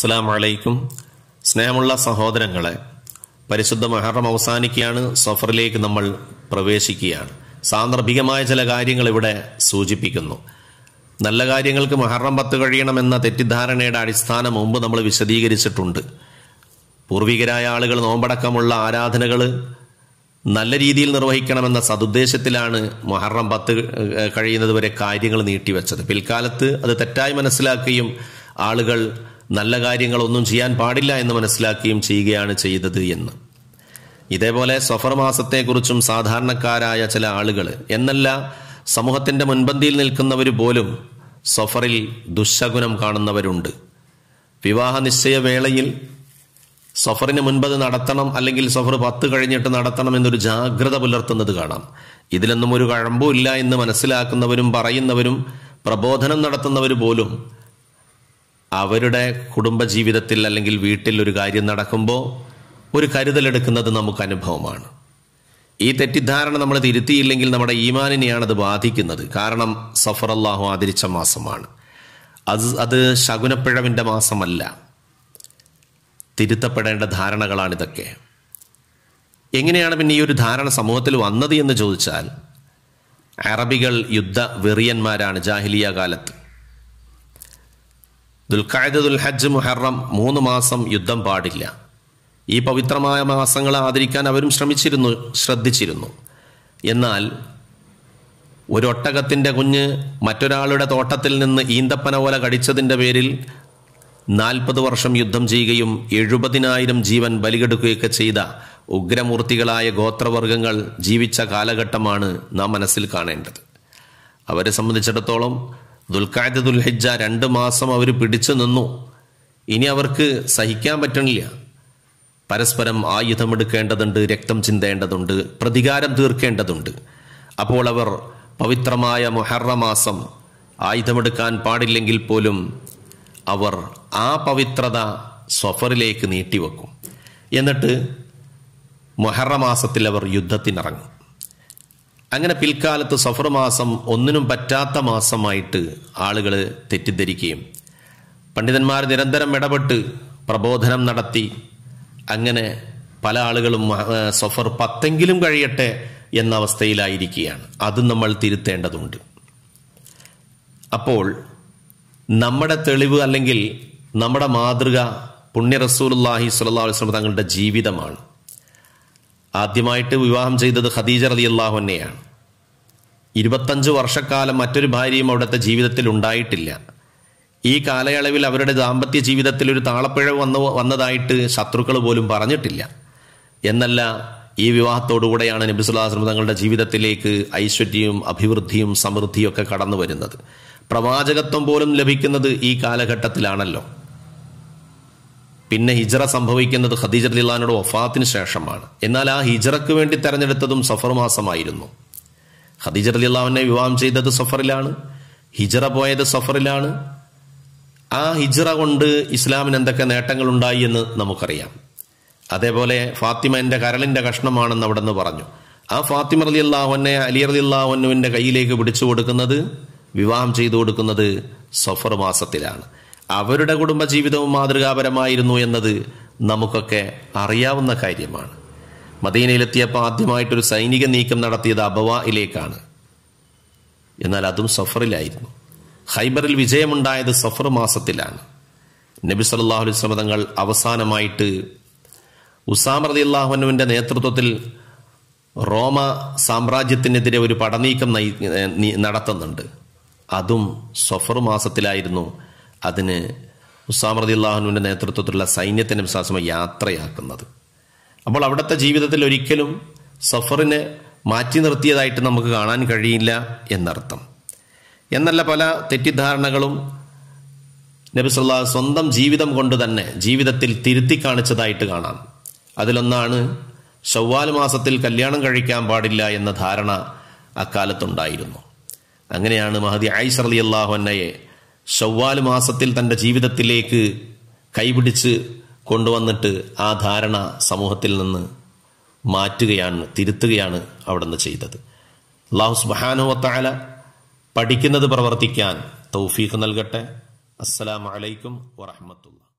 അസ്സാം വലൈക്കും സ്നേഹമുള്ള സഹോദരങ്ങളെ പരിശുദ്ധ മഹറം അവസാനിക്കുകയാണ് സഫറിലേക്ക് നമ്മൾ പ്രവേശിക്കുകയാണ് സാന്ദർഭികമായ ചില കാര്യങ്ങൾ ഇവിടെ സൂചിപ്പിക്കുന്നു നല്ല കാര്യങ്ങൾക്ക് മഹറം പത്ത് കഴിയണമെന്ന തെറ്റിദ്ധാരണയുടെ അടിസ്ഥാനം മുമ്പ് നമ്മൾ വിശദീകരിച്ചിട്ടുണ്ട് പൂർവികരായ ആളുകൾ നോമ്പടക്കമുള്ള ആരാധനകൾ നല്ല രീതിയിൽ നിർവഹിക്കണമെന്ന സതുദ്ദേശത്തിലാണ് മൊഹറം പത്ത് കഴിയുന്നത് വരെ കാര്യങ്ങൾ നീട്ടിവെച്ചത് പിൽക്കാലത്ത് അത് തെറ്റായി മനസ്സിലാക്കുകയും ആളുകൾ നല്ല കാര്യങ്ങളൊന്നും ചെയ്യാൻ പാടില്ല എന്ന് മനസ്സിലാക്കുകയും ചെയ്യുകയാണ് ചെയ്തത് എന്ന് ഇതേപോലെ സഫർ മാസത്തെക്കുറിച്ചും സാധാരണക്കാരായ ചില ആളുകൾ എന്നല്ല സമൂഹത്തിൻ്റെ മുൻപന്തിയിൽ നിൽക്കുന്നവർ പോലും സഫറിൽ ദുശകുനം കാണുന്നവരുണ്ട് വിവാഹ നിശ്ചയവേളയിൽ സഫറിന് മുൻപത് നടത്തണം അല്ലെങ്കിൽ സഫർ പത്ത് കഴിഞ്ഞിട്ട് നടത്തണം എന്നൊരു ജാഗ്രത പുലർത്തുന്നത് കാണാം ഇതിലൊന്നും ഒരു കഴമ്പുമില്ല എന്ന് മനസ്സിലാക്കുന്നവരും പറയുന്നവരും പ്രബോധനം നടത്തുന്നവർ പോലും അവരുടെ കുടുംബജീവിതത്തിൽ അല്ലെങ്കിൽ വീട്ടിൽ ഒരു കാര്യം നടക്കുമ്പോൾ ഒരു കരുതലെടുക്കുന്നത് നമുക്ക് അനുഭവമാണ് ഈ തെറ്റിദ്ധാരണ നമ്മൾ തിരുത്തിയില്ലെങ്കിൽ നമ്മുടെ ഈമാനിനെയാണ് അത് ബാധിക്കുന്നത് കാരണം സഫർ അള്ളാഹു ആദരിച്ച മാസമാണ് അത് അത് ശകുനപ്പിഴവിൻ്റെ മാസമല്ല തിരുത്തപ്പെടേണ്ട ധാരണകളാണിതൊക്കെ എങ്ങനെയാണ് പിന്നെ ഈ ഒരു ധാരണ സമൂഹത്തിൽ വന്നത് എന്ന് ചോദിച്ചാൽ അറബികൾ യുദ്ധ വെറിയന്മാരാണ് ജാഹിലിയ കാലത്ത് ദുൽഖായതുൽ ഹജ്ജ് മുഹറം മൂന്ന് മാസം യുദ്ധം പാടില്ല ഈ പവിത്രമായ മാസങ്ങളെ ആദരിക്കാൻ അവരും ശ്രമിച്ചിരുന്നു ശ്രദ്ധിച്ചിരുന്നു എന്നാൽ ഒരൊട്ടകത്തിൻ്റെ കുഞ്ഞ് മറ്റൊരാളുടെ തോട്ടത്തിൽ നിന്ന് ഈന്തപ്പന പോലെ കടിച്ചതിൻ്റെ പേരിൽ നാൽപ്പത് വർഷം യുദ്ധം ചെയ്യുകയും എഴുപതിനായിരം ജീവൻ ബലികെടുക്കുകയൊക്കെ ചെയ്ത ഉഗ്രമൂർത്തികളായ ഗോത്രവർഗങ്ങൾ ജീവിച്ച കാലഘട്ടമാണ് നാം മനസ്സിൽ കാണേണ്ടത് അവരെ സംബന്ധിച്ചിടത്തോളം ദുൽഖാദ് ദുൽഹിജ രണ്ട് മാസം അവർ പിടിച്ചു നിന്നു ഇനി അവർക്ക് സഹിക്കാൻ പറ്റണില്ല പരസ്പരം ആയുധമെടുക്കേണ്ടതുണ്ട് രക്തം ചിന്തേണ്ടതുണ്ട് പ്രതികാരം തീർക്കേണ്ടതുണ്ട് അപ്പോൾ അവർ പവിത്രമായ മാസം ആയുധമെടുക്കാൻ പാടില്ലെങ്കിൽ പോലും അവർ ആ പവിത്രത സഫറിലേക്ക് നീട്ടിവെക്കും എന്നിട്ട് മാസത്തിൽ അവർ യുദ്ധത്തിനിറങ്ങും അങ്ങനെ പിൽക്കാലത്ത് സഫർ മാസം ഒന്നിനും പറ്റാത്ത മാസമായിട്ട് ആളുകൾ തെറ്റിദ്ധരിക്കുകയും പണ്ഡിതന്മാർ നിരന്തരം ഇടപെട്ട് പ്രബോധനം നടത്തി അങ്ങനെ പല ആളുകളും സഫർ പത്തെങ്കിലും കഴിയട്ടെ എന്ന അവസ്ഥയിലായിരിക്കുകയാണ് അത് നമ്മൾ തിരുത്തേണ്ടതുണ്ട് അപ്പോൾ നമ്മുടെ തെളിവ് അല്ലെങ്കിൽ നമ്മുടെ മാതൃക പുണ്യ റസൂൽ അള്ളാഹി വസ്ലം തങ്ങളുടെ ജീവിതമാണ് ആദ്യമായിട്ട് വിവാഹം ചെയ്തത് ഖദീജ റതി അള്ളാഹുനെയാണ് ഇരുപത്തഞ്ച് വർഷക്കാലം മറ്റൊരു ഭാര്യയും അവിടുത്തെ ജീവിതത്തിൽ ഉണ്ടായിട്ടില്ല ഈ കാലയളവിൽ അവരുടെ ദാമ്പത്യ ജീവിതത്തിൽ ഒരു താളപ്പിഴ വന്നു വന്നതായിട്ട് ശത്രുക്കൾ പോലും പറഞ്ഞിട്ടില്ല എന്നല്ല ഈ വിവാഹത്തോടുകൂടെയാണ് നബിസുലാസ്ലം തങ്ങളുടെ ജീവിതത്തിലേക്ക് ഐശ്വര്യവും അഭിവൃദ്ധിയും സമൃദ്ധിയും ഒക്കെ കടന്നു വരുന്നത് പ്രവാചകത്വം പോലും ലഭിക്കുന്നത് ഈ കാലഘട്ടത്തിലാണല്ലോ പിന്നെ ഹിജറ സംഭവിക്കുന്നത് ഖദീജ ലില്ലാനയുടെ വഫാത്തിന് ശേഷമാണ് എന്നാൽ ആ ഹിജറയ്ക്ക് വേണ്ടി തെരഞ്ഞെടുത്തതും സഫർ മാസമായിരുന്നു ഖദീജ ലില്ലാവിനെ വിവാഹം ചെയ്തത് സഫറിലാണ് ഹിജറ പോയത് സഫറിലാണ് ആ ഹിജറ കൊണ്ട് ഇസ്ലാമിന് എന്തൊക്കെ നേട്ടങ്ങൾ ഉണ്ടായി എന്ന് നമുക്കറിയാം അതേപോലെ ഫാത്തിമൻ്റെ കരളിന്റെ കഷ്ണമാണെന്ന് അവിടെ നിന്ന് പറഞ്ഞു ആ ഫാത്തിമ അലി അള്ളാഹുനെ അലി അലി അള്ളാഹുനുവിൻ്റെ കയ്യിലേക്ക് പിടിച്ചു കൊടുക്കുന്നത് വിവാഹം ചെയ്തു കൊടുക്കുന്നത് സഫർ മാസത്തിലാണ് അവരുടെ കുടുംബജീവിതവും മാതൃകാപരമായിരുന്നു എന്നത് നമുക്കൊക്കെ അറിയാവുന്ന കാര്യമാണ് മദീനയിലെത്തിയപ്പോൾ ആദ്യമായിട്ടൊരു സൈനിക നീക്കം നടത്തിയത് അബവയിലേക്കാണ് എന്നാൽ അതും സഫറിലായിരുന്നു ഹൈബറിൽ വിജയമുണ്ടായത് സഫർ മാസത്തിലാണ് നബി സല്ലാഹുലി സമതങ്ങൾ തങ്ങൾ അവസാനമായിട്ട് ഉസാം റതി അള്ളാഹുനുവിൻ്റെ നേതൃത്വത്തിൽ റോമ സാമ്രാജ്യത്തിനെതിരെ ഒരു പടനീക്കം നടത്തുന്നുണ്ട് അതും സഫർ മാസത്തിലായിരുന്നു അതിന് ഉസാമൃതി അള്ളാഹുവിൻ്റെ നേതൃത്വത്തിലുള്ള സൈന്യത്തിനും സാസമ യാത്രയാക്കുന്നത് അപ്പോൾ അവിടുത്തെ ജീവിതത്തിൽ ഒരിക്കലും സഫറിനെ മാറ്റി നിർത്തിയതായിട്ട് നമുക്ക് കാണാൻ കഴിയില്ല എന്നർത്ഥം എന്നല്ല പല തെറ്റിദ്ധാരണകളും നബിസുള്ള സ്വന്തം ജീവിതം കൊണ്ട് തന്നെ ജീവിതത്തിൽ തിരുത്തി കാണിച്ചതായിട്ട് കാണാം അതിലൊന്നാണ് ഷവ്വാൽ മാസത്തിൽ കല്യാണം കഴിക്കാൻ പാടില്ല എന്ന ധാരണ അക്കാലത്തുണ്ടായിരുന്നു അങ്ങനെയാണ് മഹദി ഐസർ അലി അള്ളാഹു അന്നയെ ഷവ്വാല് മാസത്തിൽ തൻ്റെ ജീവിതത്തിലേക്ക് കൈപിടിച്ച് കൊണ്ടുവന്നിട്ട് ആ ധാരണ സമൂഹത്തിൽ നിന്ന് മാറ്റുകയാണ് തിരുത്തുകയാണ് അവിടുന്ന് ചെയ്തത് അള്ളാഹു സുബാനുവത്തായ പഠിക്കുന്നത് പ്രവർത്തിക്കാൻ തൗഫീഖ് നൽകട്ടെ വലൈക്കും വറഹമത്തുള്ള